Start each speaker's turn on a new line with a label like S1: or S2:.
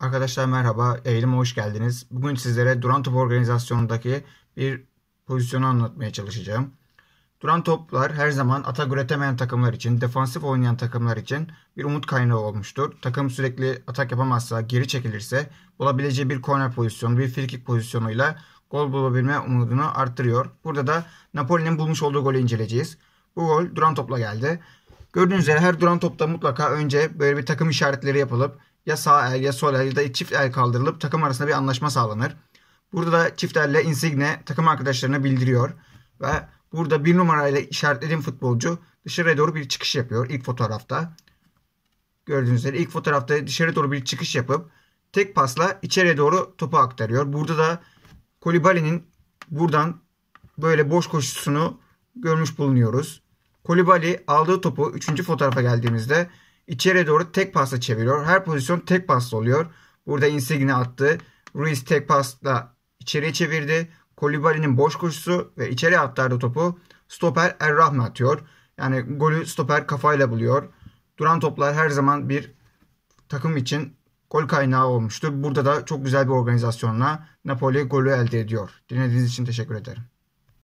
S1: Arkadaşlar merhaba, yayınıma hoş geldiniz. Bugün sizlere duran top organizasyonundaki bir pozisyonu anlatmaya çalışacağım. Duran toplar her zaman atak üretemeyen takımlar için, defansif oynayan takımlar için bir umut kaynağı olmuştur. Takım sürekli atak yapamazsa, geri çekilirse bulabileceği bir corner pozisyonu, bir frikik pozisyonuyla gol bulabilme umudunu arttırıyor. Burada da Napoli'nin bulmuş olduğu golü inceleyeceğiz. Bu gol duran topla geldi. Gördüğünüz üzere her duran topta mutlaka önce böyle bir takım işaretleri yapılıp ya sağ el ya sol el ya da çift el kaldırılıp takım arasında bir anlaşma sağlanır. Burada da çift elle Insigne takım arkadaşlarına bildiriyor ve burada bir numarayla işaretlediğim futbolcu dışarıya doğru bir çıkış yapıyor ilk fotoğrafta. Gördüğünüz üzere ilk fotoğrafta dışarı doğru bir çıkış yapıp tek pasla içeriye doğru topu aktarıyor. Burada da Kolibali'nin buradan böyle boş koşusunu görmüş bulunuyoruz. Kolibali aldığı topu 3. fotoğrafa geldiğimizde İçeriye doğru tek pasla çeviriyor. Her pozisyon tek pasla oluyor. Burada Insigne attı. Ruiz tek pasla içeriye çevirdi. Kolibali'nin boş koşusu ve içeri aktardı topu. Stoper Errahme atıyor. Yani golü stoper kafayla buluyor. Duran toplar her zaman bir takım için gol kaynağı olmuştur. Burada da çok güzel bir organizasyonla Napoli golü elde ediyor. Dinlediğiniz için teşekkür ederim.